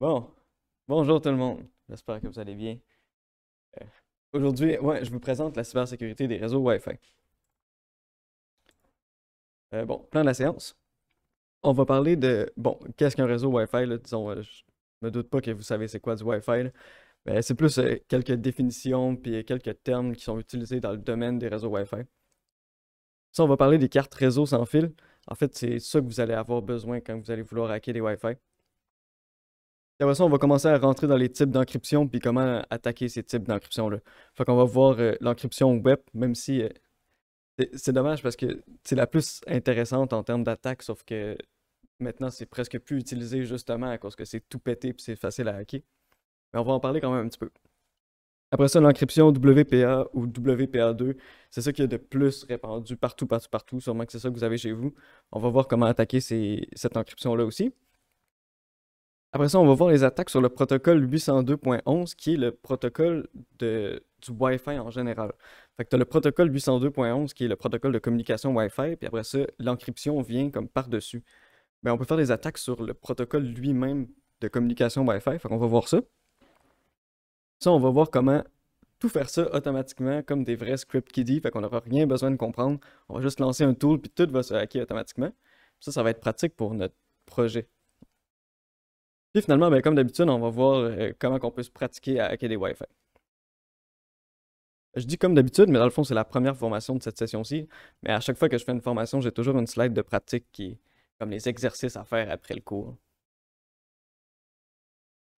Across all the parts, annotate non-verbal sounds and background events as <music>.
Bon, bonjour tout le monde. J'espère que vous allez bien. Euh, aujourd'hui, je vous présente la cybersécurité des réseaux Wi-Fi. Euh, bon, plan de la séance. On va parler de, bon, qu'est-ce qu'un réseau Wi-Fi? disons, je euh, je me doute pas que vous savez c'est quoi du Wi-Fi. c'est plus quelques définitions puis quelques termes qui sont utilisés dans le domaine des réseaux Wi-Fi. Ça, on va parler des cartes réseau sans fil. En fait, c'est ça que vous allez avoir besoin quand vous allez vouloir hacker des Wi-Fi toute façon, on va commencer à rentrer dans les types d'encryption puis comment attaquer ces types d'encryption-là. Fait qu'on va voir euh, l'encryption web, même si euh, c'est dommage parce que c'est la plus intéressante en termes d'attaque, sauf que maintenant c'est presque plus utilisé justement à cause que c'est tout pété puis c'est facile à hacker. Mais on va en parler quand même un petit peu. Après ça, l'encryption WPA ou WPA2, c'est ça qui est de plus répandu partout, partout, partout. Sûrement que c'est ça que vous avez chez vous. On va voir comment attaquer cette encryption-là aussi. Après ça, on va voir les attaques sur le protocole 802.11, qui est le protocole du Wi-Fi en général. Fait que tu as le protocole 802.11, qui est le protocole de communication Wi-Fi, puis après ça, l'encryption vient comme par-dessus. Mais ben, on peut faire des attaques sur le protocole lui-même de communication Wi-Fi, fait qu'on va voir ça. Ça, on va voir comment tout faire ça automatiquement comme des vrais scripts KD. fait qu'on n'aura rien besoin de comprendre. On va juste lancer un tool, puis tout va se hacker automatiquement. Ça, ça va être pratique pour notre projet finalement, ben, comme d'habitude, on va voir euh, comment on peut se pratiquer à hacker des Wi-Fi. Je dis comme d'habitude, mais dans le fond, c'est la première formation de cette session-ci. Mais à chaque fois que je fais une formation, j'ai toujours une slide de pratique qui est comme les exercices à faire après le cours.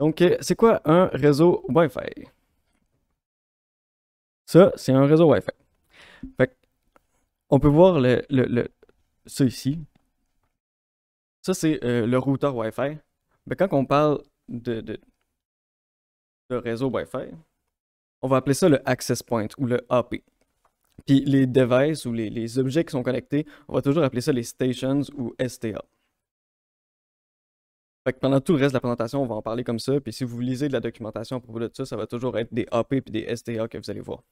Donc, euh, c'est quoi un réseau Wi-Fi? Ça, c'est un réseau Wi-Fi. Fait on peut voir le, ça ici. Ça, c'est euh, le routeur Wi-Fi. Ben, quand on parle de, réseau Wi-Fi, on va appeler ça le access point ou le AP. Puis les devices ou les, objets qui sont connectés, on va toujours appeler ça les stations ou STA. pendant tout le reste de la présentation, on va en parler comme ça. Puis si vous lisez de la documentation à propos de ça, ça va toujours être des AP et des STA que vous allez voir.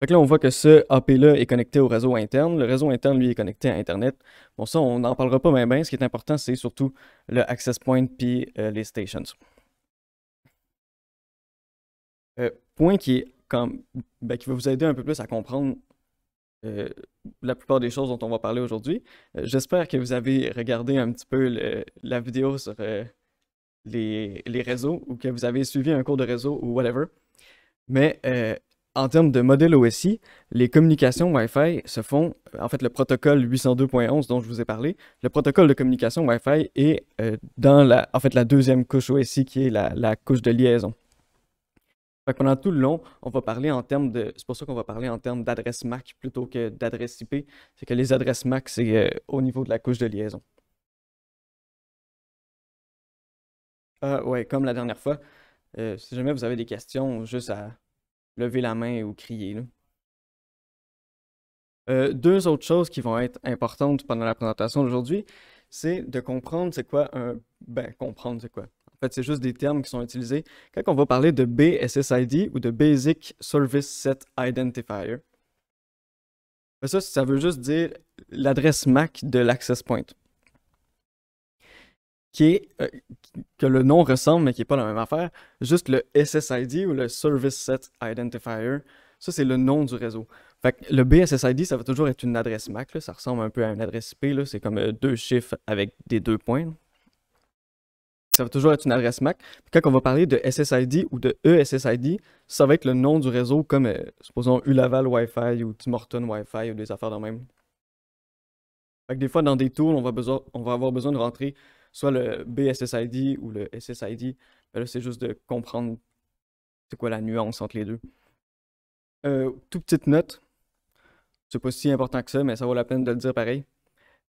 Donc là, on voit que ce AP-là est connecté au réseau interne. Le réseau interne, lui, est connecté à Internet. Bon, ça, on n'en parlera pas Mais ben, Ce qui est important, c'est surtout le access point puis euh, les stations. Euh, point qui, comme, ben, qui va vous aider un peu plus à comprendre euh, la plupart des choses dont on va parler aujourd'hui. J'espère que vous avez regardé un petit peu la vidéo sur les, réseaux ou que vous avez suivi un cours de réseau ou whatever. Mais en termes de modèle OSI, les communications Wi-Fi se font, en fait, le protocole 802.11 dont je vous ai parlé, le protocole de communication Wi-Fi est euh, dans la, en fait, la deuxième couche OSI qui est la, couche de liaison. pendant tout le long, on va parler en termes de, c'est pour ça qu'on va parler en termes d'adresse MAC plutôt que d'adresse IP, c'est que les adresses MAC, c'est euh, au niveau de la couche de liaison. Euh, ah, oui, comme la dernière fois, euh, si jamais vous avez des questions, juste à lever la main ou crier. Euh, deux autres choses qui vont être importantes pendant la présentation d'aujourd'hui, c'est de comprendre c'est quoi un... Ben, comprendre c'est quoi. En fait, c'est juste des termes qui sont utilisés quand on va parler de BSSID ou de Basic Service Set Identifier. ça veut juste dire l'adresse MAC de l'access point qui est euh, que le nom ressemble mais qui n'est pas la même affaire. Juste le SSID ou le Service Set Identifier, ça c'est le nom du réseau. Fait que le BSSID, ça va toujours être une adresse MAC, ça ressemble un peu à une adresse IP, c'est comme euh, deux chiffres avec des deux points. Ça va toujours être une adresse MAC. quand on va parler de SSID ou de ESSID, ça va être le nom du réseau comme, euh, supposons, Ulaval Wi-Fi ou Timorton Wi-Fi ou des affaires de même. des fois, dans des tours, on va, on va avoir besoin de rentrer soit le BSSID ou le SSID, ben là, c'est juste de comprendre c'est quoi la nuance entre les deux. Euh, tout petite note, c'est pas si important que ça, mais ça vaut la peine de le dire pareil.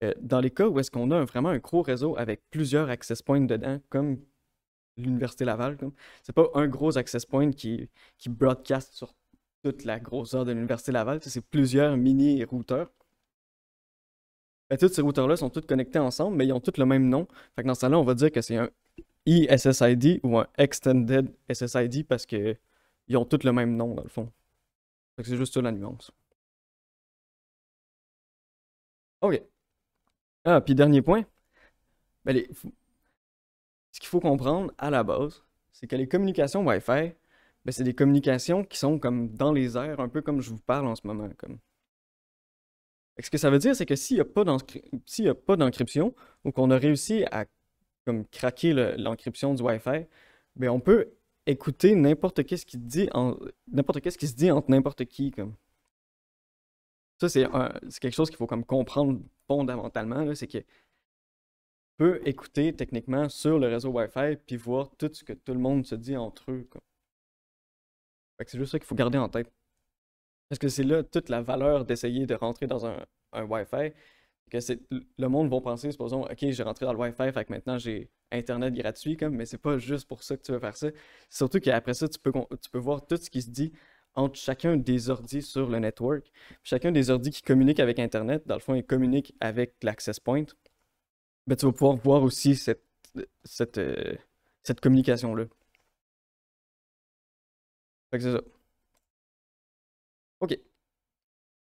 Euh, dans les cas où est-ce qu'on a vraiment un gros réseau avec plusieurs access points dedans, comme l'Université Laval, c'est pas un gros access point qui, qui broadcast sur toute la grosseur de l'Université Laval, c'est plusieurs mini-routeurs. Toutes ben, tous ces routeurs-là sont tous connectés ensemble, mais ils ont tous le même nom. dans ce cas-là, on va dire que c'est un ESSID ou un Extended SSID parce qu'ils ont tous le même nom, dans le fond. c'est juste ça la nuance. OK. Ah, puis dernier point. Ben, ce qu'il faut comprendre à la base, c'est que les communications Wi-Fi, ben, c'est des communications qui sont comme dans les airs, un peu comme je vous parle en ce moment. Ce que ça veut dire, c'est que s'il n'y a pas d'encryption ou qu'on a réussi à craquer l'encryption du Wi-Fi, ben, on peut écouter n'importe qu'est-ce qui ce qui se dit entre n'importe qui Ça c'est quelque chose qu'il faut comme comprendre fondamentalement c'est qu'on peut écouter techniquement sur le réseau Wi-Fi puis voir tout ce que tout le monde se dit entre eux. C'est juste ça qu'il faut garder en tête. Parce que c'est là toute la valeur d'essayer de rentrer dans un, un Wi-Fi. Que le monde va penser, supposons, OK, j'ai rentré dans le Wi-Fi, fait que maintenant j'ai Internet gratuit, comme, mais c'est pas juste pour ça que tu veux faire ça. Surtout qu'après ça, tu peux, voir tout ce qui se dit entre chacun des ordis sur le network. Chacun des ordis qui communiquent avec Internet, dans le fond, ils communiquent avec l'access point. mais ben, tu vas pouvoir voir aussi cette, euh, communication-là. c'est ça. OK.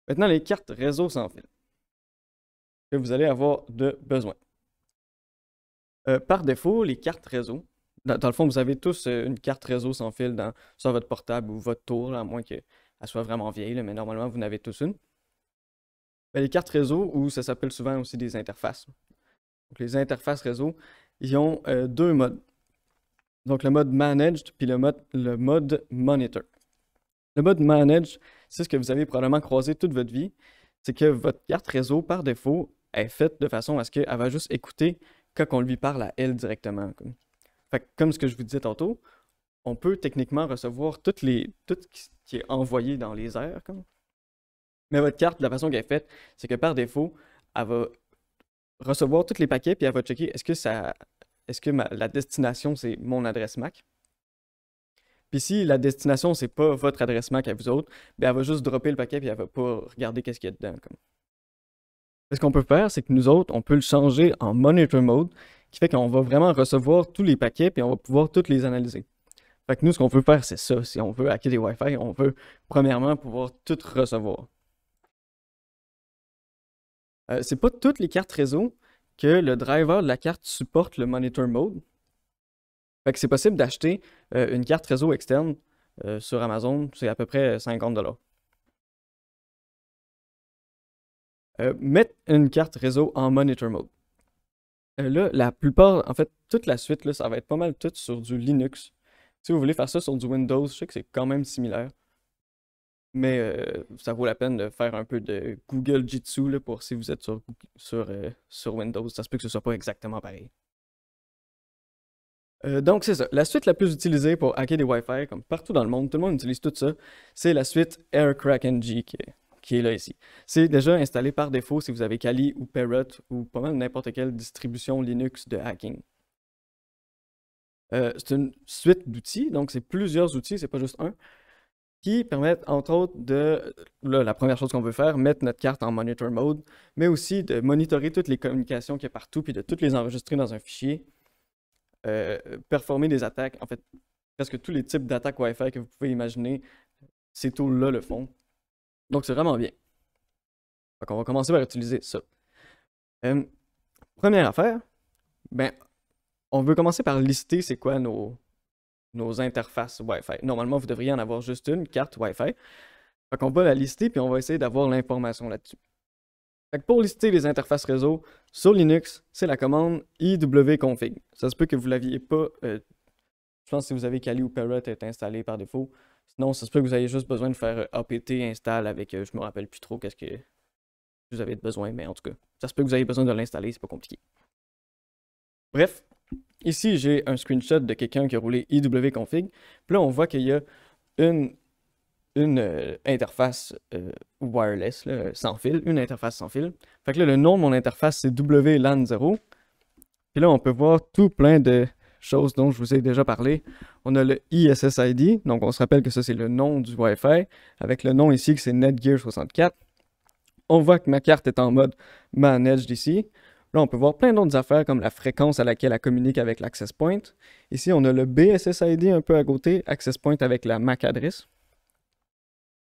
Maintenant, les cartes réseau sans fil que vous allez avoir de besoin. Euh, par défaut, les cartes réseau, dans, le fond, vous avez tous euh, une carte réseau sans fil sur votre portable ou votre tour, à moins qu'elle soit vraiment vieille, mais normalement, vous avez tous une. Ben, les cartes réseau, ou ça s'appelle souvent aussi des interfaces. Donc, les interfaces réseau, ils ont euh, deux modes. Donc, le mode Managed puis le mode, le mode Monitor. Le mode Manage, c'est ce que vous avez probablement croisé toute votre vie. C'est que votre carte réseau, par défaut, est faite de façon à ce qu'elle va juste écouter quand on lui parle à elle directement. comme ce que je vous disais tantôt, on peut techniquement recevoir toutes les, tout ce qui est envoyé dans les airs. Mais votre carte, la façon qu'elle est faite, c'est que par défaut, elle va recevoir tous les paquets, puis elle va checker est-ce que, ça, est -ce que la destination, c'est mon adresse MAC. Ici, la destination, n'est pas votre adressement MAC vous autres, bien, elle va juste dropper le paquet et elle va pas regarder qu'est-ce qu'il y a dedans. Comme. Ce qu'on peut faire, c'est que nous autres, on peut le changer en monitor mode, qui fait qu'on va vraiment recevoir tous les paquets et on va pouvoir tous les analyser. Fait nous, ce qu'on veut faire, c'est ça. Si on veut hacker des Wi-Fi, on veut premièrement pouvoir tout recevoir. Euh, ce n'est pas toutes les cartes réseau que le driver de la carte supporte le monitor mode. Fait que c'est possible d'acheter euh, une carte réseau externe euh, sur Amazon, c'est à peu près 50 euh, Mettre une carte réseau en monitor mode. là, la plupart, en fait, toute la suite, ça va être pas mal tout sur du Linux. Si vous voulez faire ça sur du Windows, je sais que c'est quand même similaire. Mais ça vaut la peine de faire un peu de Google Jitsu pour si vous êtes sur, sur Windows. Ça se peut que ce soit pas exactement pareil. Euh, donc, c'est ça. La suite la plus utilisée pour hacker des Wi-Fi, comme partout dans le monde, tout le monde utilise tout ça, c'est la suite AirCrackNG qui est, là ici. C'est déjà installé par défaut si vous avez Kali ou Parrot ou pas mal n'importe quelle distribution Linux de hacking. Euh, c'est une suite d'outils, donc c'est plusieurs outils, c'est pas juste un, qui permettent entre autres de, la première chose qu'on veut faire, mettre notre carte en monitor mode, mais aussi de monitorer toutes les communications qu'il y a partout puis de toutes les enregistrer dans un fichier euh, performer des attaques. En fait, presque tous les types d'attaques Wi-Fi que vous pouvez imaginer, ces tools-là le font. Donc, c'est vraiment bien. Donc, on va commencer par utiliser ça. Euh, première affaire, ben, on veut commencer par lister c'est quoi nos, nos interfaces Wi-Fi. Normalement, vous devriez en avoir juste une carte Wi-Fi. Donc, on va la lister puis on va essayer d'avoir l'information là-dessus pour lister les interfaces réseau sur Linux, c'est la commande iwconfig. Ça se peut que vous ne l'aviez pas. Euh, je pense que si vous avez Kali ou Parrot est installé par défaut. Sinon, ça se peut que vous ayez juste besoin de faire euh, apt install avec. je euh, je me rappelle plus trop qu'est-ce que vous avez besoin, mais en tout cas, ça se peut que vous ayez besoin de l'installer, c'est pas compliqué. Bref, ici j'ai un screenshot de quelqu'un qui a roulé iwconfig. Puis là, on voit qu'il y a une une euh, interface euh, wireless, sans fil, une interface sans fil. Fait que là, le nom de mon interface, c'est WLAN0. Puis là, on peut voir tout plein de choses dont je vous ai déjà parlé. On a le ISSID, donc on se rappelle que ça, c'est le nom du Wi-Fi, avec le nom ici que c'est Netgear 64. On voit que ma carte est en mode Managed ici. Là, on peut voir plein d'autres affaires comme la fréquence à laquelle elle communique avec l'Access Point. Ici, on a le BSSID un peu à côté, Access Point avec la MAC adresse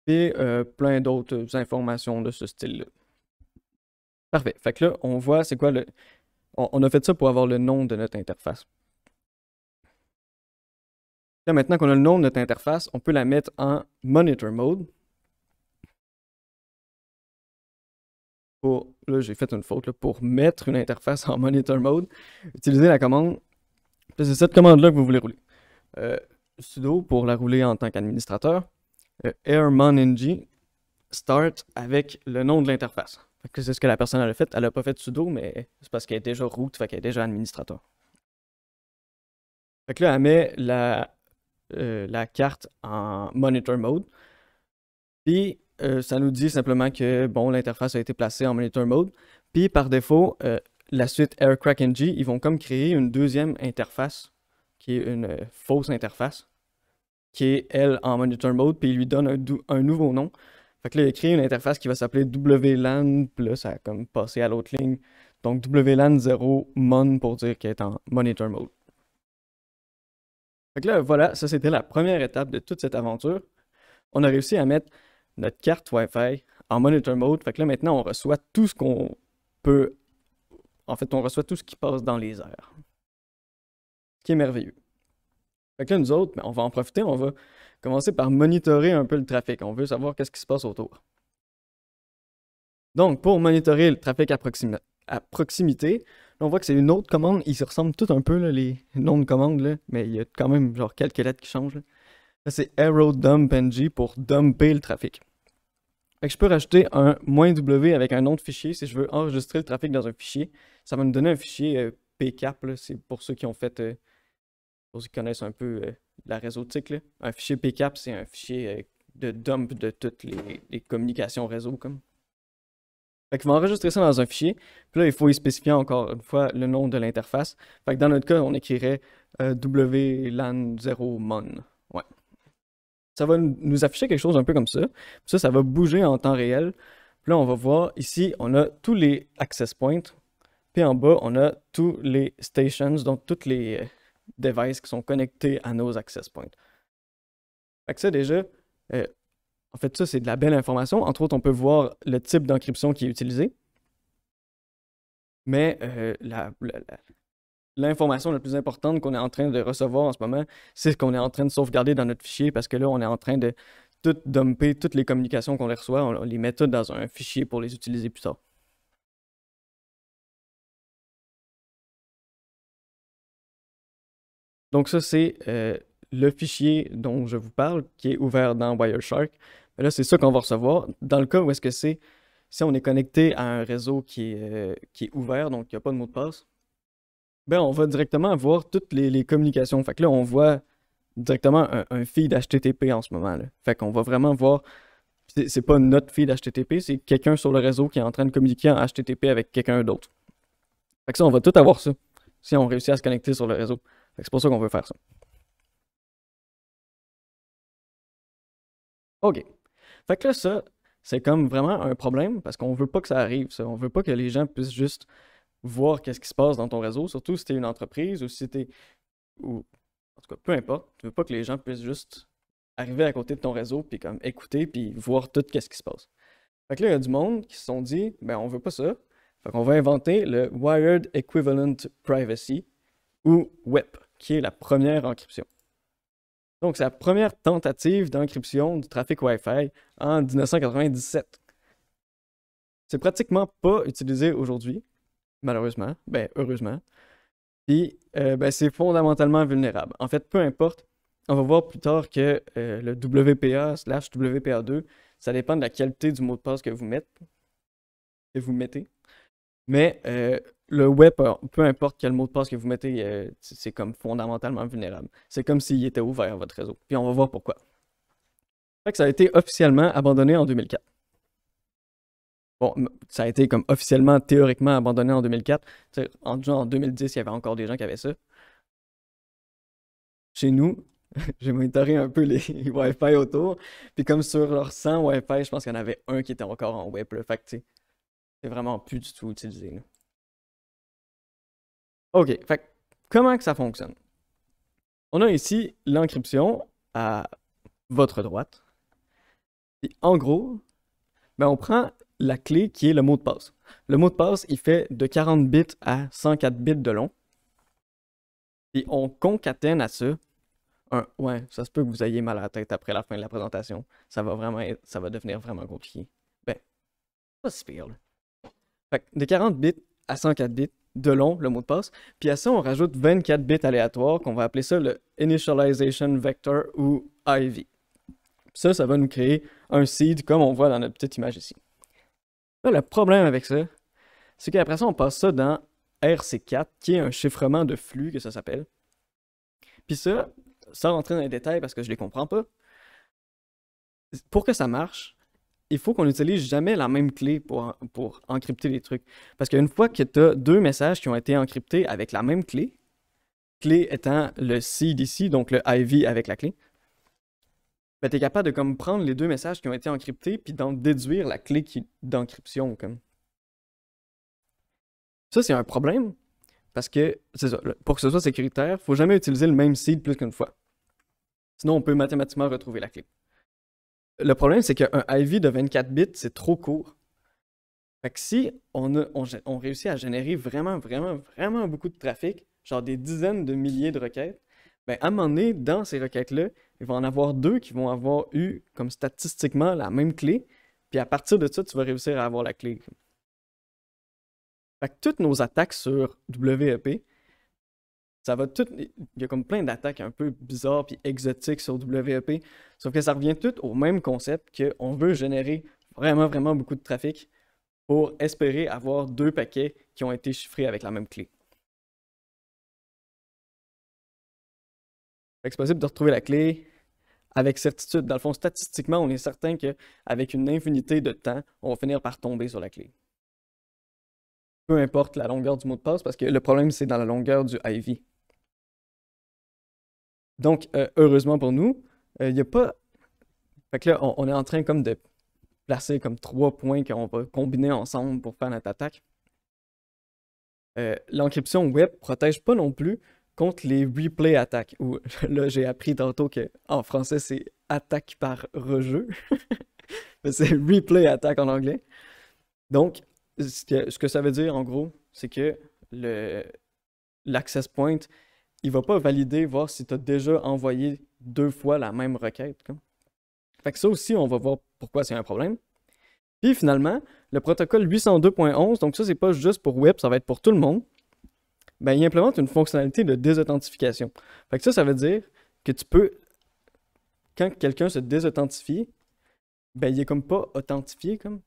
et euh, plein d'autres euh, informations de ce style-là. Parfait. Fait que là, on voit c'est quoi le. On, a fait ça pour avoir le nom de notre interface. maintenant qu'on a le nom de notre interface, on peut la mettre en monitor mode. là, j'ai fait une faute pour mettre une interface en monitor mode. Utilisez la commande. C'est cette commande-là que vous voulez rouler. Euh, sudo pour la rouler en tant qu'administrateur. Euh, airmon-ng start avec le nom de l'interface. C'est ce que la personne a fait. Elle n'a pas fait de sudo, mais c'est parce qu'elle est déjà root, qu'elle est déjà administrateur. là, elle met euh, la, carte en monitor mode. Puis euh, ça nous dit simplement que bon, l'interface a été placée en monitor mode. Puis par défaut, la suite AirCrack NG, ils vont comme créer une deuxième interface qui est une fausse interface qui est, elle, en monitor mode, puis il lui donne un, nouveau nom. Fait que là, il a créé une interface qui va s'appeler WLAN, puis là, ça a comme passé à l'autre ligne. Donc WLAN 0 mon pour dire qu'elle est en monitor mode. Fait que là, voilà, ça c'était la première étape de toute cette aventure. On a réussi à mettre notre carte Wi-Fi en monitor mode. Fait que là, maintenant, on reçoit tout ce qu'on peut. En fait, on reçoit tout ce qui passe dans les airs. Ce qui est merveilleux. Fait là, nous autres, mais ben, on va en profiter, on va commencer par monitorer un peu le trafic. On veut savoir qu'est-ce qui se passe autour. Donc, pour monitorer le trafic à, proximité, on voit que c'est une autre commande. Ils se ressemblent tout un peu, les noms de commandes, mais il y a quand même genre quelques lettres qui changent. Là, c'est arrow dump pour dumper le trafic. je peux rajouter un "-w avec un autre fichier si je veux enregistrer le trafic dans un fichier. Ça va me donner un fichier euh, pcap, c'est pour ceux qui ont fait... Euh, pour ceux qui connaissent un peu euh, la réseautique, là, un fichier PCAP, c'est un fichier euh, de dump de toutes les, communications réseau. Comme. Fait va enregistrer ça dans un fichier. Puis là, il faut y spécifier encore une fois le nom de l'interface. Fait que dans notre cas, on écrirait euh, WLAN0MON. Ça va nous afficher quelque chose un peu comme ça. ça, ça va bouger en temps réel. Puis là, on va voir ici, on a tous les access points. Puis en bas, on a tous les stations, donc toutes les devices qui sont connectés à nos access points. ça, déjà, euh, en fait, ça, c'est de la belle information. Entre autres, on peut voir le type d'encryption qui est utilisé. Mais euh, l'information la, plus importante qu'on est en train de recevoir en ce moment, c'est ce qu'on est en train de sauvegarder dans notre fichier parce que là, on est en train de tout dumper, toutes les communications qu'on les reçoit, on les met toutes dans un fichier pour les utiliser plus tard. Donc ça, c'est euh, le fichier dont je vous parle qui est ouvert dans Wireshark. Là, c'est ça qu'on va recevoir. Dans le cas où est-ce que c'est, si on est connecté à un réseau qui est, euh, qui est ouvert, donc il n'y a pas de mot de passe, ben on va directement avoir toutes les, communications. Fait là, on voit directement un, feed HTTP en ce moment. Là. Fait qu'on va vraiment voir c'est pas notre feed HTTP, c'est quelqu'un sur le réseau qui est en train de communiquer en HTTP avec quelqu'un d'autre. Fait on va tout avoir ça si on réussit à se connecter sur le réseau. C'est pour ça qu'on veut faire ça. OK. Fait que là, ça, c'est comme vraiment un problème parce qu'on veut pas que ça arrive, On veut pas que les gens puissent juste voir qu'est-ce qui se passe dans ton réseau, surtout si tu es une entreprise ou si tu es. Ou, en tout cas, peu importe. Tu veux pas que les gens puissent juste arriver à côté de ton réseau puis comme écouter puis voir tout qu'est-ce qui se passe. Fait que là, il y a du monde qui se sont dit, ben on veut pas ça. Fait qu'on va inventer le Wired Equivalent Privacy, ou WEP, qui est la première encryption. Donc, c'est la première tentative d'encryption du trafic Wi-Fi en 1997. C'est pratiquement pas utilisé aujourd'hui, malheureusement, ben heureusement. Puis, euh, ben, c'est fondamentalement vulnérable. En fait, peu importe, on va voir plus tard que euh, le WPA slash WPA2, ça dépend de la qualité du mot de passe que vous Que vous mettez. Mais euh, le web, euh, peu importe quel mot de passe que vous mettez, euh, c'est comme fondamentalement vulnérable. C'est comme s'il était ouvert, à votre réseau. Puis on va voir pourquoi. Fait que ça a été officiellement abandonné en 2004. Bon, ça a été comme officiellement, théoriquement abandonné en 2004. en, en 2010, il y avait encore des gens qui avaient ça. Chez nous, <laughs> j'ai monitoré un peu les <laughs> Wi-Fi autour. Puis comme sur leurs 100 Wi-Fi, je pense qu'il y en avait un qui était encore en web. Le Fait c'est vraiment plus du tout utilisé. OK, comment que ça fonctionne? On a ici l'encryption à votre droite. Puis en gros, ben, on prend la clé qui est le mot de passe. Le mot de passe, il fait de 40 bits à 104 bits de long. Et on concatène à ça un... Ouais, ça se peut que vous ayez mal à la tête après la fin de la présentation. Ça va vraiment ça va devenir vraiment compliqué. Ben, pas si pire, de 40 bits à 104 bits de long, le mot de passe. Puis à ça, on rajoute 24 bits aléatoires, qu'on va appeler ça le Initialization Vector ou IV. Ça, ça va nous créer un seed comme on voit dans notre petite image ici. le problème avec ça, c'est qu'après ça, on passe ça dans RC4, qui est un chiffrement de flux, que ça s'appelle. Puis ça, sans rentrer dans les détails parce que je ne les comprends pas, pour que ça marche, il faut qu'on n'utilise jamais la même clé pour, encrypter les trucs. Parce qu'une fois que tu as deux messages qui ont été encryptés avec la même clé, clé étant le seed ici, donc le IV avec la clé, ben, tu es capable de comme, prendre les deux messages qui ont été encryptés puis d'en déduire la clé d'encryption. Ça, c'est un problème parce que, pour que ce soit sécuritaire, il ne faut jamais utiliser le même seed plus qu'une fois. Sinon, on peut mathématiquement retrouver la clé le problème, c'est qu'un IV de 24 bits, c'est trop court. Fait que si on, réussit à générer vraiment, vraiment, vraiment beaucoup de trafic, genre des dizaines de milliers de requêtes, ben à un moment donné, dans ces requêtes-là, il va en avoir deux qui vont avoir eu, comme statistiquement, la même clé. Puis à partir de ça, tu vas réussir à avoir la clé. Fait toutes nos attaques sur WEP, ça va Il y a comme plein d'attaques un peu bizarres puis exotiques sur WEP. Sauf que ça revient tout au même concept qu'on veut générer vraiment, vraiment beaucoup de trafic pour espérer avoir deux paquets qui ont été chiffrés avec la même clé. C'est possible de retrouver la clé avec certitude. Dans le fond, statistiquement, on est certain qu'avec une infinité de temps, on va finir par tomber sur la clé peu importe la longueur du mot de passe, parce que le problème, c'est dans la longueur du IV. Donc, euh, heureusement pour nous, euh, il n'y a pas. Fait que là, on, est en train comme de placer comme trois points qu'on va combiner ensemble pour faire notre attaque. Euh, l'encryption web protège pas non plus contre les replay attaques. <laughs> là, j'ai appris tantôt que en français, c'est attaque par rejeu. <laughs> c'est replay attaque en anglais. Donc, ce que, ça veut dire en gros, c'est que l'access point il va pas valider, voir si tu as déjà envoyé deux fois la même requête. Fait que ça aussi, on va voir pourquoi c'est un problème. Puis finalement, le protocole 802.11, donc ça, c'est pas juste pour web, ça va être pour tout le monde. Ben, il implémente une fonctionnalité de désauthentification. Fait que ça, ça veut dire que tu peux, quand quelqu'un se désauthentifie, ben, il est comme pas authentifié, comme.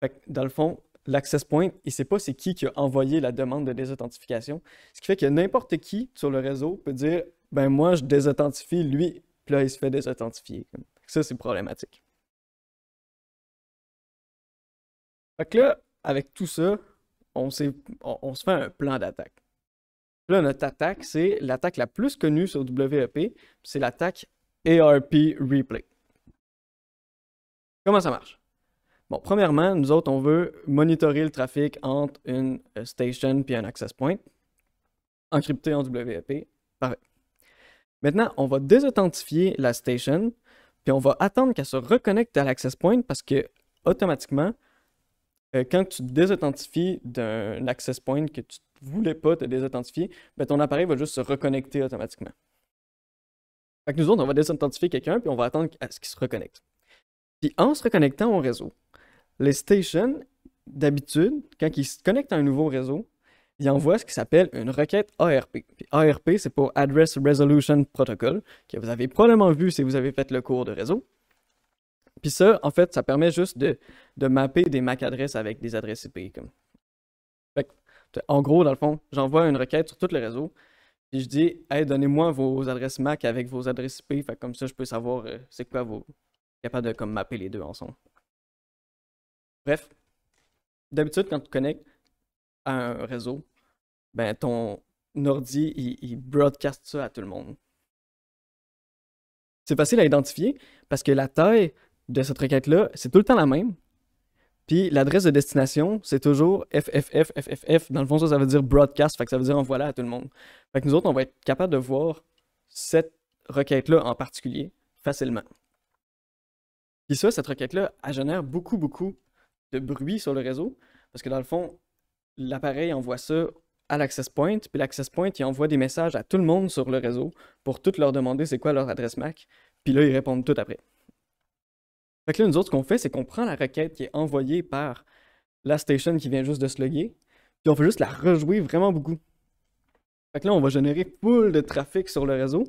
Fait dans le fond, l'access point, il ne sait pas c'est qui qui a envoyé la demande de désauthentification. Ce qui fait que n'importe qui sur le réseau peut dire ben moi je désauthentifie lui, puis là il se fait désauthentifier. Ça c'est problématique. Donc là, avec tout ça, on, on se fait un plan d'attaque. Là, notre attaque, c'est l'attaque la plus connue sur WEP, c'est l'attaque ARP Replay. Comment ça marche? Bon, premièrement, nous autres, on veut monitorer le trafic entre une euh, station puis un access point, encrypté en WEP. Parfait. Maintenant, on va désauthentifier la station, puis on va attendre qu'elle se reconnecte à l'access point parce que automatiquement, euh, quand tu désauthentifies d'un access point que tu ne voulais pas te désauthentifier, ben, ton appareil va juste se reconnecter automatiquement. Donc, nous autres, on va désauthentifier quelqu'un, puis on va attendre à ce qu'il se reconnecte. Puis en se reconnectant au réseau, les stations, d'habitude, quand ils se connectent à un nouveau réseau, ils envoient ce qui s'appelle une requête ARP. ARP, c'est pour Address Resolution Protocol, que vous avez probablement vu si vous avez fait le cours de réseau. Puis ça, en fait, ça permet juste de, mapper des MAC adresses avec des adresses IP. en gros, dans le fond, j'envoie une requête sur tout le réseau, puis je dis Hey, donnez-moi vos adresses MAC avec vos adresses IP, comme ça, je peux savoir euh, c'est quoi vos. capable de comme, mapper les deux ensemble. Bref, d'habitude, quand tu connectes à un réseau, ben, ton ordi, il, broadcast ça à tout le monde. C'est facile à identifier parce que la taille de cette requête-là, c'est tout le temps la même. Puis l'adresse de destination, c'est toujours FFFFFF. Dans le fond, ça, veut dire broadcast, fait ça veut dire en voilà à tout le monde. Fait que nous autres, on va être capable de voir cette requête-là en particulier facilement. Puis ça, cette requête-là, elle génère beaucoup, beaucoup de bruit sur le réseau. Parce que dans le fond, l'appareil envoie ça à l'access point, puis l'access point, il envoie des messages à tout le monde sur le réseau pour toutes leur demander c'est quoi leur adresse MAC, puis là, ils répondent tout après. Fait que là, nous autres, ce qu'on fait, c'est qu'on prend la requête qui est envoyée par la station qui vient juste de se loguer, puis on fait juste la rejouer vraiment beaucoup. Fait que là, on va générer full de trafic sur le réseau,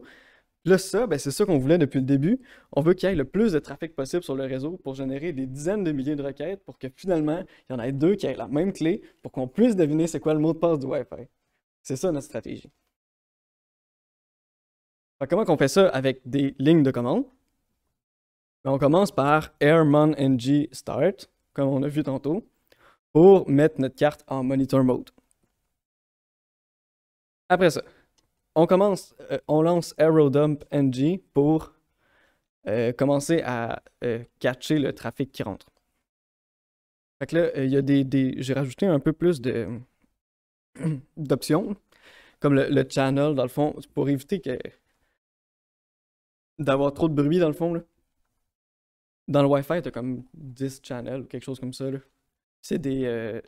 le ça, ben, c'est ça qu'on voulait depuis le début. On veut qu'il y ait le plus de trafic possible sur le réseau pour générer des dizaines de milliers de requêtes pour que finalement, il y en ait deux qui aient la même clé pour qu'on puisse deviner c'est quoi le mot de passe du Wi-Fi. C'est ça notre stratégie. comment on fait ça avec des lignes de commande? Ben, on commence par airmonng start, comme on a vu tantôt, pour mettre notre carte en monitor mode. Après ça, on commence, euh, on lance aerodump NG pour euh, commencer à euh, catcher le trafic qui rentre. Fait que là, il y a des, j'ai rajouté un peu plus de <clears throat> d'options, comme le, channel dans le fond, pour éviter que d'avoir trop de bruit dans le fond. Dans le Wi-Fi, t'as comme 10 channels ou quelque chose comme ça. C'est des,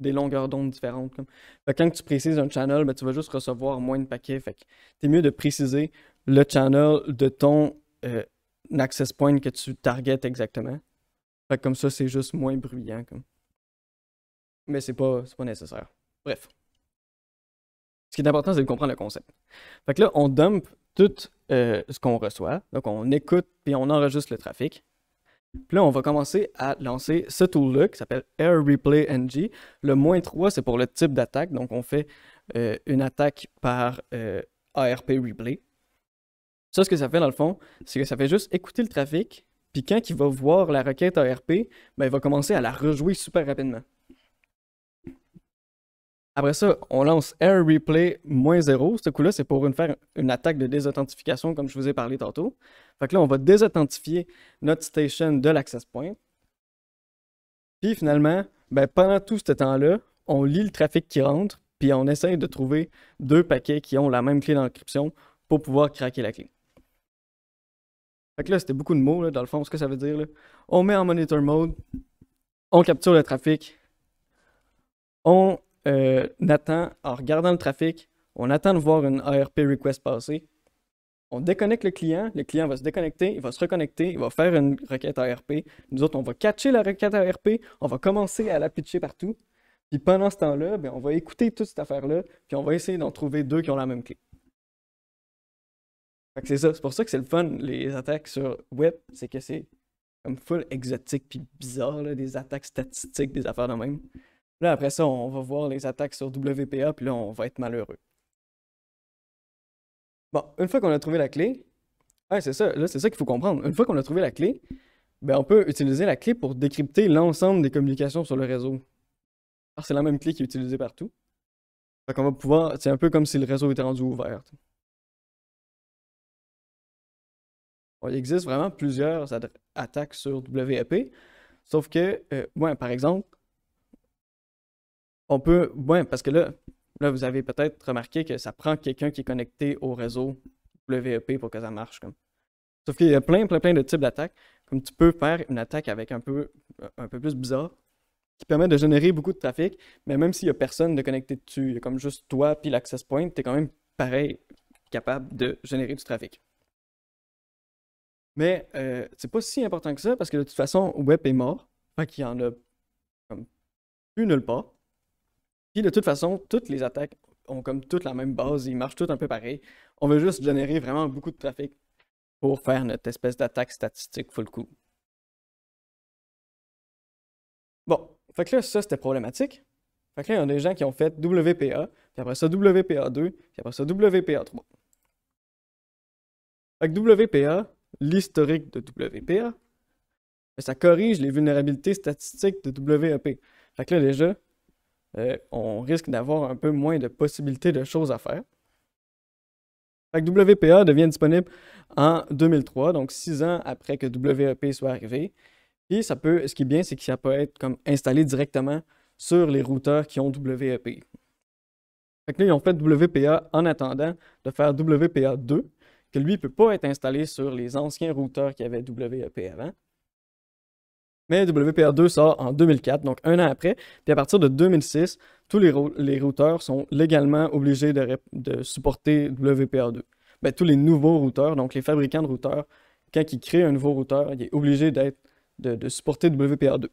des longueurs d'onde différentes. quand tu précises un channel, ben, tu vas juste recevoir moins de paquets. Fait c'est mieux de préciser le channel de ton euh, access point que tu targetes exactement. comme ça, c'est juste moins bruyant. Mais c'est pas, pas nécessaire. Bref. Ce qui est important, c'est de comprendre le concept. là, on dump tout euh, ce qu'on reçoit. Donc, on écoute et on enregistre le trafic. Puis là, on va commencer à lancer ce tool-là qui s'appelle Air Replay NG. Le moins 3, c'est pour le type d'attaque. Donc, on fait euh, une attaque par euh, ARP Replay. Ça, ce que ça fait dans le fond, c'est que ça fait juste écouter le trafic. Puis quand il va voir la requête ARP, ben, il va commencer à la rejouer super rapidement. Après ça, on lance Air Replay moins 0. Ce coup-là, c'est pour faire une attaque de désauthentification, comme je vous ai parlé tantôt. Fait que là, on va désauthentifier notre station de l'access point. Puis finalement, ben, pendant tout ce temps-là, on lit le trafic qui rentre, puis on essaye de trouver deux paquets qui ont la même clé d'encryption pour pouvoir craquer la clé. Fait que là, c'était beaucoup de mots, dans le fond, ce que ça veut dire. On met en monitor mode, on capture le trafic, on euh, Nathan, en regardant le trafic, on attend de voir une ARP request passer. On déconnecte le client, le client va se déconnecter, il va se reconnecter, il va faire une requête ARP. Nous autres, on va catcher la requête ARP, on va commencer à la pitcher partout. Puis pendant ce temps-là, ben, on va écouter toute cette affaire-là, puis on va essayer d'en trouver deux qui ont la même clé. c'est ça, c'est pour ça que c'est le fun, les attaques sur web, c'est que c'est comme full exotique puis bizarre, des attaques statistiques, des affaires de même. Là, après ça, on va voir les attaques sur WPA, puis là, on va être malheureux. Bon, une fois qu'on a trouvé la clé, c'est ça, là, c'est ça qu'il faut comprendre. Une fois qu'on a trouvé la clé, ben, on peut utiliser la clé pour décrypter l'ensemble des communications sur le réseau. c'est la même clé qui est utilisée partout. Donc, on va pouvoir, c'est un peu comme si le réseau était rendu ouvert. il existe vraiment plusieurs attaques sur WEP, sauf que, euh, par exemple, on peut. Ouais, parce que là, là vous avez peut-être remarqué que ça prend quelqu'un qui est connecté au réseau WEP pour que ça marche. Sauf qu'il y a plein, plein, plein de types d'attaques. Comme tu peux faire une attaque avec un peu, un peu plus bizarre, qui permet de générer beaucoup de trafic, mais même s'il n'y a personne de connecté dessus, il y a comme juste toi puis l'access point, tu es quand même pareil capable de générer du trafic. Mais euh, c'est pas si important que ça parce que de toute façon, web est mort. Fait qu'il y en a plus nulle part de toute façon, toutes les attaques ont comme toute la même base, ils marchent toutes un peu pareil. On veut juste générer vraiment beaucoup de trafic pour faire notre espèce d'attaque statistique full coup. Bon, fait que là, ça c'était problématique. Fait que là, il y a des gens qui ont fait WPA, puis après ça WPA2, puis après ça WPA3. Fait que WPA, l'historique de WPA, ça corrige les vulnérabilités statistiques de WAP. E fait que là, déjà, euh, on risque d'avoir un peu moins de possibilités de choses à faire. WPA devient disponible en 2003, donc six ans après que WEP soit arrivé. Puis ça peut, ce qui est bien, c'est qu'il ça peut être comme installé directement sur les routeurs qui ont WEP. Fait que là, ils ont fait WPA en attendant de faire WPA 2, que lui ne peut pas être installé sur les anciens routeurs qui avaient WEP avant. Mais WPA2 sort en 2004, donc un an après. Puis à partir de 2006, tous les, routeurs sont légalement obligés de, supporter WPA2. Ben, tous les nouveaux routeurs, donc les fabricants de routeurs, quand ils créent un nouveau routeur, il est obligé de, supporter WPA2.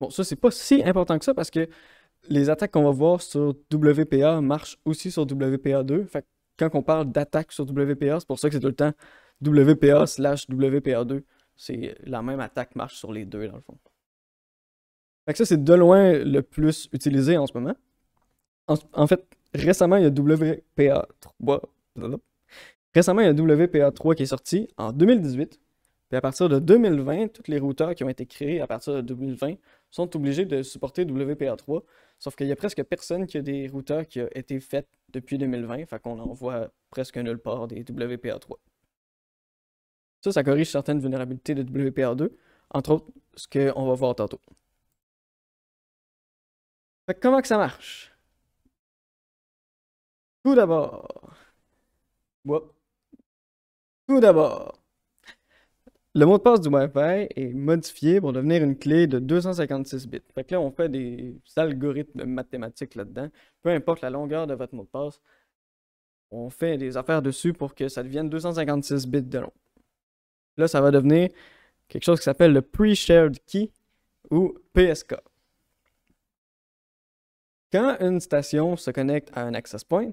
Bon, ça, c'est pas si important que ça parce que les attaques qu'on va voir sur WPA marchent aussi sur WPA2. Fait quand on parle d'attaque sur WPA, c'est pour ça que c'est tout le temps WPA slash WPA2 c'est la même attaque marche sur les deux, dans le fond. Fait que ça, c'est de loin le plus utilisé en ce moment. En, fait, récemment, il y a WPA3. Récemment, il y a WPA3 qui est sorti en 2018. Puis à partir de 2020, tous les routeurs qui ont été créés à partir de 2020 sont obligés de supporter WPA3. Sauf qu'il y a presque personne qui a des routeurs qui ont été faits depuis 2020. Fait qu'on en voit presque nulle part des WPA3. Ça, ça corrige certaines vulnérabilités de WPA2, entre autres ce qu'on va voir tantôt. comment que ça marche? Tout d'abord, tout d'abord, le mot de passe du Wi-Fi est modifié pour devenir une clé de 256 bits. là, on fait des algorithmes mathématiques là-dedans. Peu importe la longueur de votre mot de passe, on fait des affaires dessus pour que ça devienne 256 bits de long. Là, ça va devenir quelque chose qui s'appelle le Pre-Shared Key ou PSK. Quand une station se connecte à un access point,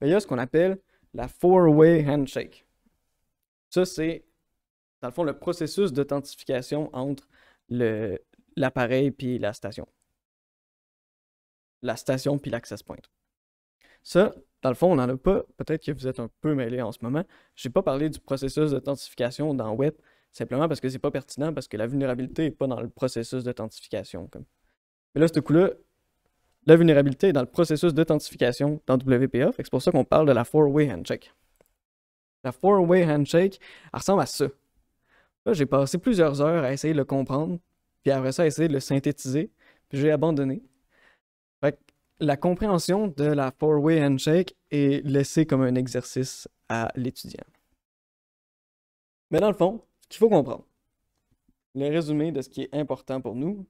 ben, il y a ce qu'on appelle la four-way handshake. Ça, c'est, dans le fond, le processus d'authentification entre l'appareil puis la station. La station puis l'access point. Ça, dans le fond, on n'en a pas. Peut-être que vous êtes un peu mêlé en ce moment. Je n'ai pas parlé du processus d'authentification dans Web, simplement parce que c'est pas pertinent, parce que la vulnérabilité n'est pas dans le processus d'authentification. Mais là, ce coup-là, la vulnérabilité est dans le processus d'authentification dans WPA. C'est pour ça qu'on parle de la four-way handshake. La four-way handshake elle ressemble à ça. Là, j'ai passé plusieurs heures à essayer de le comprendre, puis après ça, à essayer de le synthétiser, puis j'ai abandonné. Fait la compréhension de la four-way handshake est laissée comme un exercice à l'étudiant. Mais dans le fond, ce qu'il faut comprendre, le résumé de ce qui est important pour nous,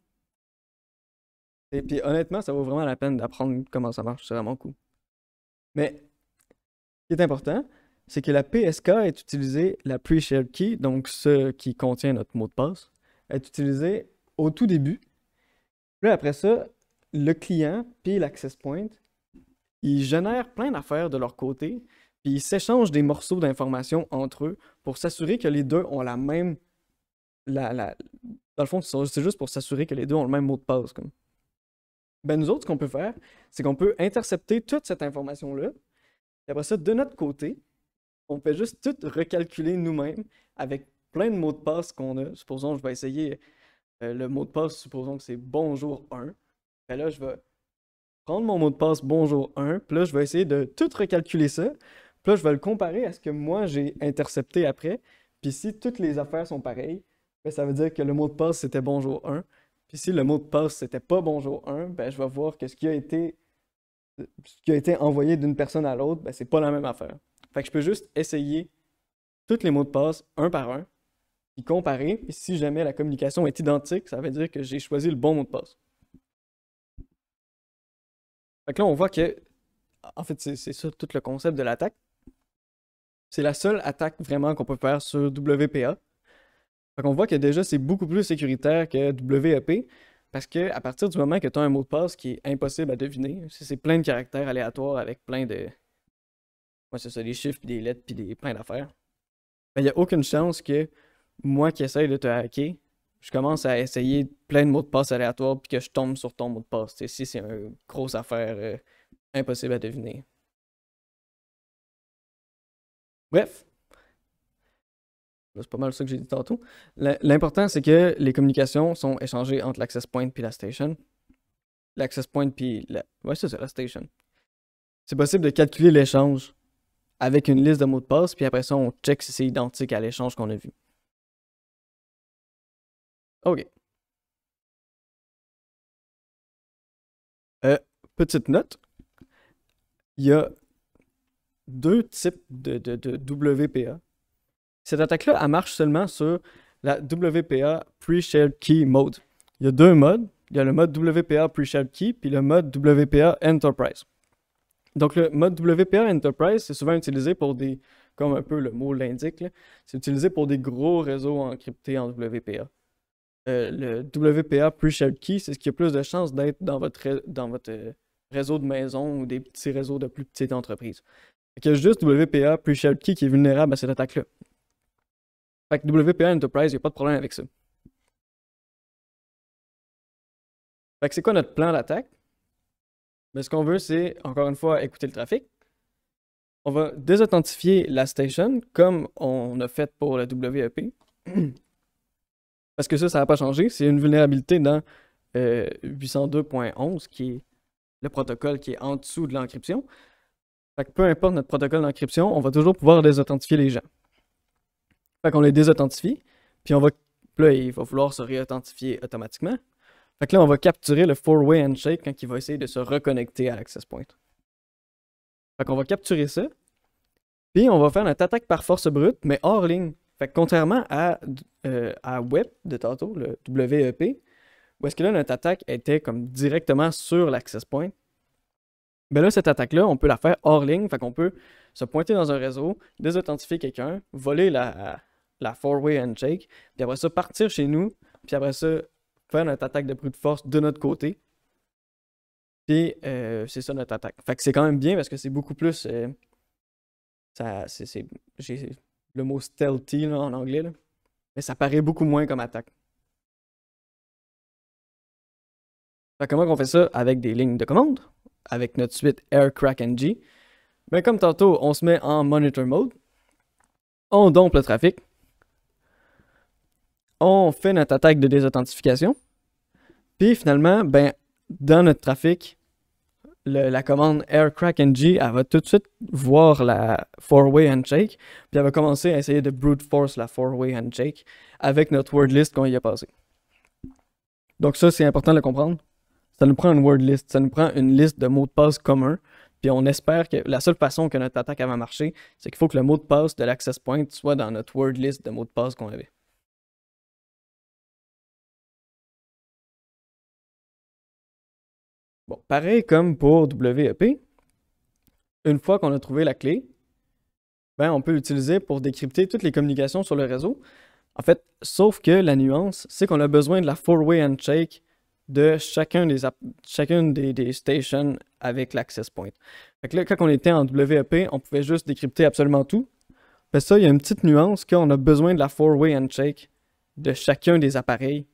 et puis honnêtement, ça vaut vraiment la peine d'apprendre comment ça marche, c'est vraiment cool. Mais ce qui est important, c'est que la PSK est utilisée, la pre-shared key, donc ce qui contient notre mot de passe, est utilisée au tout début. Puis après ça, le client puis l'access point, ils génèrent plein d'affaires de leur côté, puis ils s'échangent des morceaux d'informations entre eux pour s'assurer que les deux ont la même. La, Dans le fond, c'est juste pour s'assurer que les deux ont le même mot de passe. Comme. Ben, nous autres, ce qu'on peut faire, c'est qu'on peut intercepter toute cette information-là. Et après ça, de notre côté, on peut juste tout recalculer nous-mêmes avec plein de mots de passe qu'on a. Supposons, je vais essayer euh, le mot de passe, supposons que c'est bonjour 1. Ben là, je vais prendre mon mot de passe bonjour 1, puis là, je vais essayer de tout recalculer ça, puis là, je vais le comparer à ce que moi j'ai intercepté après. Puis si toutes les affaires sont pareilles, ben, ça veut dire que le mot de passe c'était bonjour 1. Puis si le mot de passe c'était pas bonjour 1, ben, je vais voir que ce qui a été, qui a été envoyé d'une personne à l'autre, ben, c'est pas la même affaire. Fait que je peux juste essayer tous les mots de passe un par un, puis comparer. Et si jamais la communication est identique, ça veut dire que j'ai choisi le bon mot de passe. Fait que là, on voit que, en fait, c'est ça tout le concept de l'attaque. C'est la seule attaque vraiment qu'on peut faire sur WPA. Fait qu'on voit que déjà, c'est beaucoup plus sécuritaire que WEP, Parce que à partir du moment que tu as un mot de passe qui est impossible à deviner, c'est plein de caractères aléatoires avec plein de. moi c'est ça, des chiffres, puis des lettres, puis des plein d'affaires. Ben, il ben, n'y a aucune chance que moi qui essaye de te hacker, je commence à essayer plein de mots de passe aléatoires puis que je tombe sur ton mot de passe. Ici, si c'est une grosse affaire euh, impossible à deviner. Bref. C'est pas mal ça que j'ai dit tantôt. L'important, c'est que les communications sont échangées entre l'access point puis la station. L'access point puis la... Ouais, c'est la station. C'est possible de calculer l'échange avec une liste de mots de passe, puis après ça, on check si c'est identique à l'échange qu'on a vu. OK. Euh, petite note, il y a deux types de, de WPA. Cette attaque-là, elle marche seulement sur la WPA Pre-Shared Key Mode. Il y a deux modes. Il y a le mode WPA Pre-Shared Key puis le mode WPA Enterprise. Donc, le mode WPA Enterprise, c'est souvent utilisé pour des, comme un peu le mot l'indique, c'est utilisé pour des gros réseaux encryptés en WPA. Euh, le WPA pre-shared key, c'est ce qui a plus de chances d'être dans votre, dans votre euh, réseau de maison ou des petits réseaux de plus petites entreprises. Fait que juste WPA plus shared key qui est vulnérable à cette attaque-là. Fait WPA Enterprise, il n'y a pas de problème avec ça. Fait que c'est quoi notre plan d'attaque? Mais ben, ce qu'on veut, c'est, encore une fois, écouter le trafic. On va désauthentifier la station comme on a fait pour le WEP. <clears throat> Parce que ça, ça n'a pas changé. C'est une vulnérabilité dans 802.11, euh, qui est le protocole qui est en dessous de l'encryption. peu importe notre protocole d'encryption, on va toujours pouvoir désauthentifier les gens. Fait qu'on les désauthentifie, puis on va. Là, il va vouloir se réauthentifier automatiquement. Fait que là, on va capturer le four-way handshake quand il va essayer de se reconnecter à l'access point. Fait qu'on va capturer ça, puis on va faire notre attaque par force brute, mais hors ligne. Fait que contrairement à, euh, à Web de tantôt, le WEP, où est-ce que là, notre attaque était comme directement sur l'access point, ben là, cette attaque-là, on peut la faire hors ligne. Fait qu'on peut se pointer dans un réseau, désauthentifier quelqu'un, voler la, la four-way handshake, puis après ça, partir chez nous, puis après ça, faire notre attaque de brute force de notre côté. Puis euh, c'est ça notre attaque. Fait que c'est quand même bien parce que c'est beaucoup plus. Euh, c'est, le mot stealthy en anglais, mais ça paraît beaucoup moins comme attaque. comment on fait ça Avec des lignes de commande, avec notre suite aircrackng, comme tantôt, on se met en monitor mode, on dompe le trafic, on fait notre attaque de désauthentification, puis finalement, ben, dans notre trafic, la commande aircrackng elle va tout de suite voir la four-way handshake, puis elle va commencer à essayer de brute force la four-way handshake avec notre word qu'on y a passé. Donc ça, c'est important de le comprendre. Ça nous prend une word ça nous prend une liste de mots de passe communs, puis on espère que la seule façon que notre attaque va marcher, c'est qu'il faut que le mot de passe de l'access point soit dans notre word list de mots de passe qu'on avait. Bon, pareil comme pour WEP, une fois qu'on a trouvé la clé, ben, on peut l'utiliser pour décrypter toutes les communications sur le réseau. En fait, sauf que la nuance, c'est qu'on a besoin de la four-way handshake de chacun des chacune des, stations avec l'access point. Fait quand on était en WEP, on pouvait juste décrypter absolument tout. Mais ben, ça, il y a une petite nuance qu'on a besoin de la four-way handshake de chacun des appareils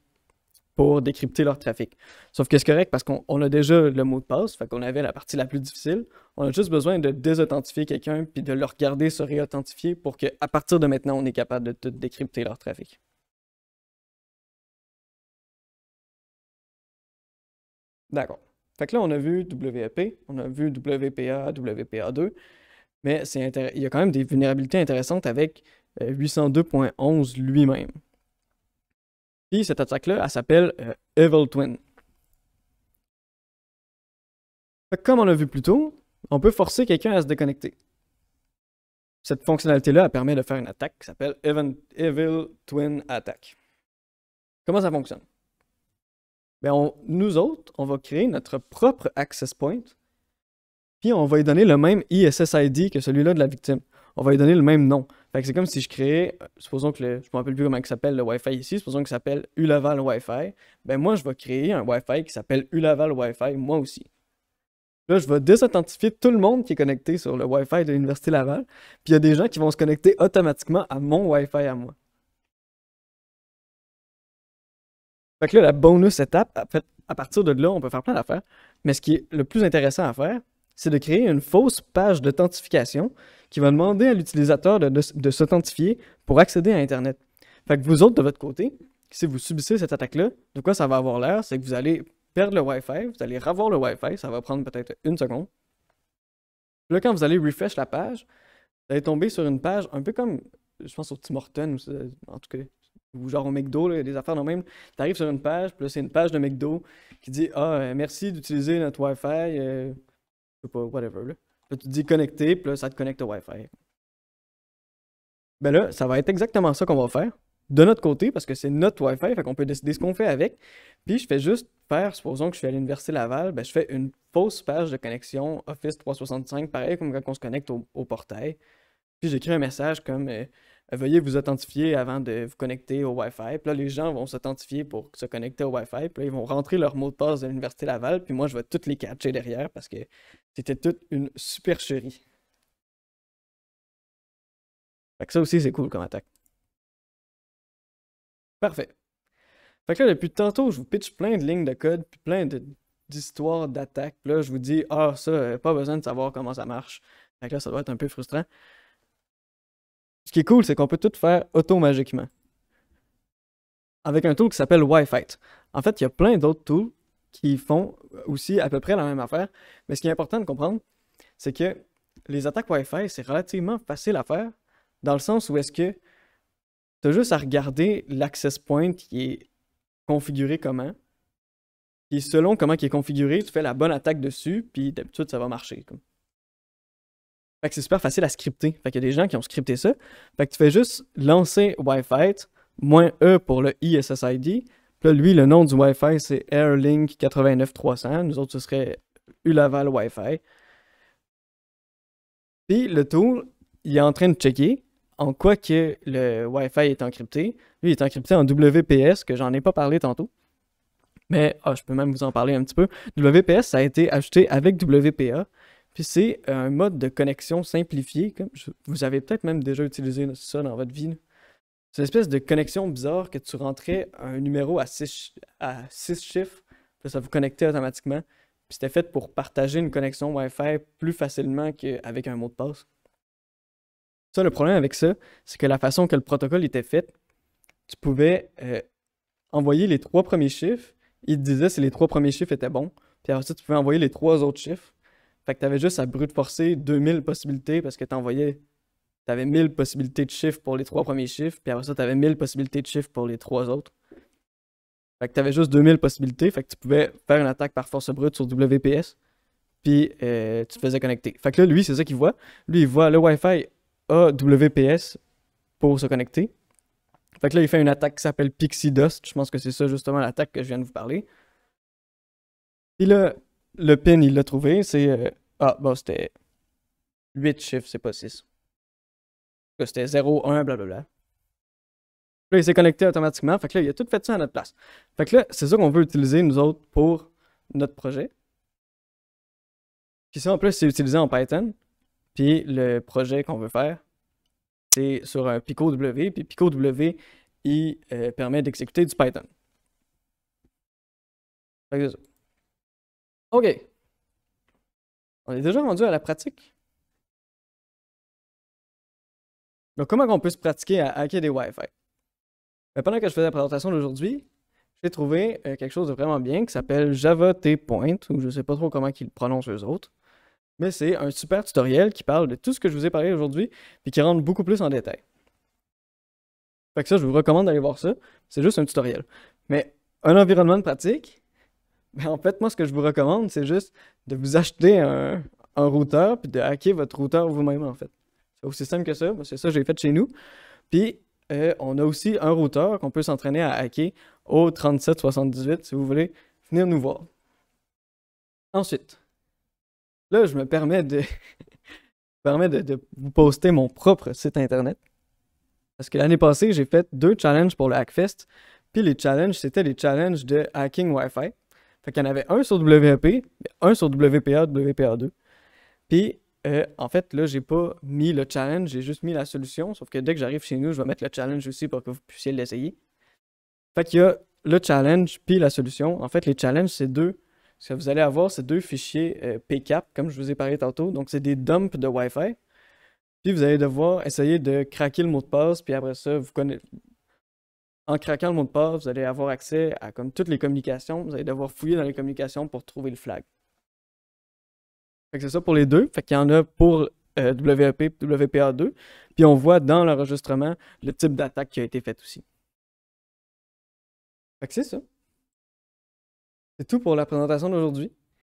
pour décrypter leur trafic. Sauf que c'est correct parce qu'on a déjà le mot de passe, fait qu'on avait la partie la plus difficile. On a juste besoin de désauthentifier quelqu'un puis de le regarder se réauthentifier pour qu'à partir de maintenant, on est capable de tout décrypter leur trafic. D'accord. Fait que là, on a vu WEP, on a vu WPA, WPA2, mais il y a quand même des vulnérabilités intéressantes avec 802.11 euh, lui-même cette attaque-là, elle s'appelle euh, Evil Twin. Comme on l'a vu plus tôt, on peut forcer quelqu'un à se déconnecter. Cette fonctionnalité-là permet de faire une attaque qui s'appelle Evil Twin Attack. Comment ça fonctionne? Ben, nous autres, on va créer notre propre access point, puis on va lui donner le même ISSID que celui-là de la victime. On va lui donner le même nom c'est comme si je créais, euh, supposons que le, je me rappelle plus comment il s'appelle le Wi-Fi ici, supposons que ça s'appelle Ulaval Wi-Fi, ben moi je vais créer un Wi-Fi qui s'appelle Ulaval Wi-Fi moi aussi. Là, je vais désauthentifier tout le monde qui est connecté sur le Wi-Fi de l'Université Laval, puis il y a des gens qui vont se connecter automatiquement à mon Wi-Fi à moi. Fait là, la bonus étape, à partir de là, on peut faire plein d'affaires, mais ce qui est le plus intéressant à faire, c'est de créer une fausse page d'authentification qui va demander à l'utilisateur de, s'authentifier pour accéder à Internet. Fait que vous autres, de votre côté, si vous subissez cette attaque-là, de quoi ça va avoir l'air? C'est que vous allez perdre le Wi-Fi, vous allez revoir le Wi-Fi, ça va prendre peut-être une seconde. Là, quand vous allez refresh la page, vous allez tomber sur une page un peu comme, je pense au Tim Horton, euh, en tout cas, ou genre au McDo, des affaires dans le même. Tu arrives sur une page, puis là, c'est une page de McDo qui dit Ah, euh, merci d'utiliser notre Wi-Fi, euh, je sais pas, whatever. Là, tu te dis connecter, puis là, ça te connecte au Wi-Fi. Ben là, ça va être exactement ça qu'on va faire de notre côté parce que c'est notre Wi-Fi, fait qu'on peut décider ce qu'on fait avec. Puis je fais juste faire, supposons que je suis à l'Université Laval, ben je fais une fausse page de connexion Office 365, pareil comme quand on se connecte au, portail. Puis j'écris un message comme euh, veuillez vous authentifier avant de vous connecter au Wi-Fi. Puis là, les gens vont s'authentifier pour se connecter au Wi-Fi. Puis là, ils vont rentrer leur mot de passe de l'Université Laval. Puis moi, je vais toutes les catcher derrière parce que c'était toute une supercherie. Fait que ça aussi, c'est cool comme attaque. Parfait. Fait que là, depuis tantôt, je vous pitch plein de lignes de code, puis plein d'histoires d'attaques. Là, je vous dis, ah, ça, euh, pas besoin de savoir comment ça marche. Fait que là, ça doit être un peu frustrant. Ce qui est cool, c'est qu'on peut tout faire automagiquement. Avec un tool qui s'appelle Wi-Fi. En fait, il y a plein d'autres tools qui font aussi à peu près la même affaire. Mais ce qui est important de comprendre, c'est que les attaques Wi-Fi, c'est relativement facile à faire, dans le sens où est-ce que tu as juste à regarder l'access point qui est configuré comment. Et selon comment il est configuré, tu fais la bonne attaque dessus, puis d'habitude, ça va marcher. Comme. Fait que c'est super facile à scripter. Fait qu'il y a des gens qui ont scripté ça. Fait que tu fais juste lancer Wi-Fi, moins E pour le ISSID. Puis là, lui, le nom du Wi-Fi, c'est AirLink 89300. Nous autres, ce serait Ulaval Wi-Fi. Puis le tour, il est en train de checker en quoi que le Wi-Fi est encrypté. Lui, il est encrypté en WPS, que j'en ai pas parlé tantôt. Mais ah, je peux même vous en parler un petit peu. WPS, ça a été acheté avec WPA. Puis c'est un mode de connexion simplifié. Comme vous avez peut-être même déjà utilisé ça dans votre vie. C'est une espèce de connexion bizarre que tu rentrais un numéro à à six chiffres, ça vous connectait automatiquement. Puis c'était fait pour partager une connexion Wi-Fi plus facilement qu'avec un mot de passe. Ça, le problème avec ça, c'est que la façon que le protocole était fait, tu pouvais euh, envoyer les trois premiers chiffres, il te disait si les trois premiers chiffres étaient bons, puis après tu pouvais envoyer les trois autres chiffres, fait que tu avais juste à brute forcer 2000 possibilités parce que tu envoyais. Tu avais 1000 possibilités de chiffres pour les trois premiers chiffres, puis après ça, tu avais 1000 possibilités de chiffres pour les trois autres. Fait que tu avais juste 2000 possibilités, fait que tu pouvais faire une attaque par force brute sur WPS, puis euh, tu te faisais connecter. Fait que là, lui, c'est ça qu'il voit. Lui, il voit le Wi-Fi à WPS pour se connecter. Fait que là, il fait une attaque qui s'appelle Pixie Dust. Je pense que c'est ça, justement, l'attaque que je viens de vous parler. Puis là, le pin, il l'a trouvé. C'est. Euh, ah, bon, c'était 8 chiffres, c'est pas 6. C'était 0, 1, blablabla. Là, il s'est connecté automatiquement. Fait que là, il a tout fait ça à notre place. Fait que là, c'est ça qu'on veut utiliser, nous autres, pour notre projet. Puis ça, en plus, c'est utilisé en Python. Puis le projet qu'on veut faire, c'est sur un Pico W. Puis Pico W, il euh, permet d'exécuter du Python. Fait que ça. OK. On est déjà rendu à la pratique. Donc, comment on peut se pratiquer à hacker des Wi-Fi? Ben, pendant que je faisais la présentation d'aujourd'hui, j'ai trouvé euh, quelque chose de vraiment bien qui s'appelle Java T Point, ou je ne sais pas trop comment ils le prononcent eux autres. Mais c'est un super tutoriel qui parle de tout ce que je vous ai parlé aujourd'hui, puis qui rentre beaucoup plus en détail. Fait que ça, je vous recommande d'aller voir ça. C'est juste un tutoriel. Mais un environnement de pratique, ben, en fait, moi, ce que je vous recommande, c'est juste de vous acheter un, routeur puis de hacker votre routeur vous-même, en fait. C'est aussi simple que ça. Ben, c'est ça que j'ai fait chez nous. Puis, euh, on a aussi un routeur qu'on peut s'entraîner à hacker au 3778 si vous voulez venir nous voir. Ensuite, là, <laughs> je me permets de, de vous poster mon propre site internet. Parce que l'année passée, j'ai fait deux challenges pour le Hackfest. Puis les challenges, c'était les challenges de hacking Wi-Fi. Fait qu'il y en avait un sur WAP, un sur WPA, WPA2. Puis, euh, en fait, là, j'ai pas mis le challenge, j'ai juste mis la solution. Sauf que dès que j'arrive chez nous, je vais mettre le challenge aussi pour que vous puissiez l'essayer. Fait qu'il y a le challenge puis la solution. En fait, les challenges, c'est deux. Ce que vous allez avoir, c'est deux fichiers PCAP, euh, comme je vous ai parlé tantôt. Donc, c'est des dumps de Wi-Fi. Puis, vous allez devoir essayer de craquer le mot de passe. Puis après ça, vous connaissez en craquant le mot de passe, vous allez avoir accès à comme toutes les communications. Vous allez devoir fouiller dans les communications pour trouver le flag. c'est ça pour les deux. Fait qu'il y en a pour et euh, WPA2. E Puis on voit dans l'enregistrement le type d'attaque qui a été faite aussi. c'est ça. C'est tout pour la présentation d'aujourd'hui.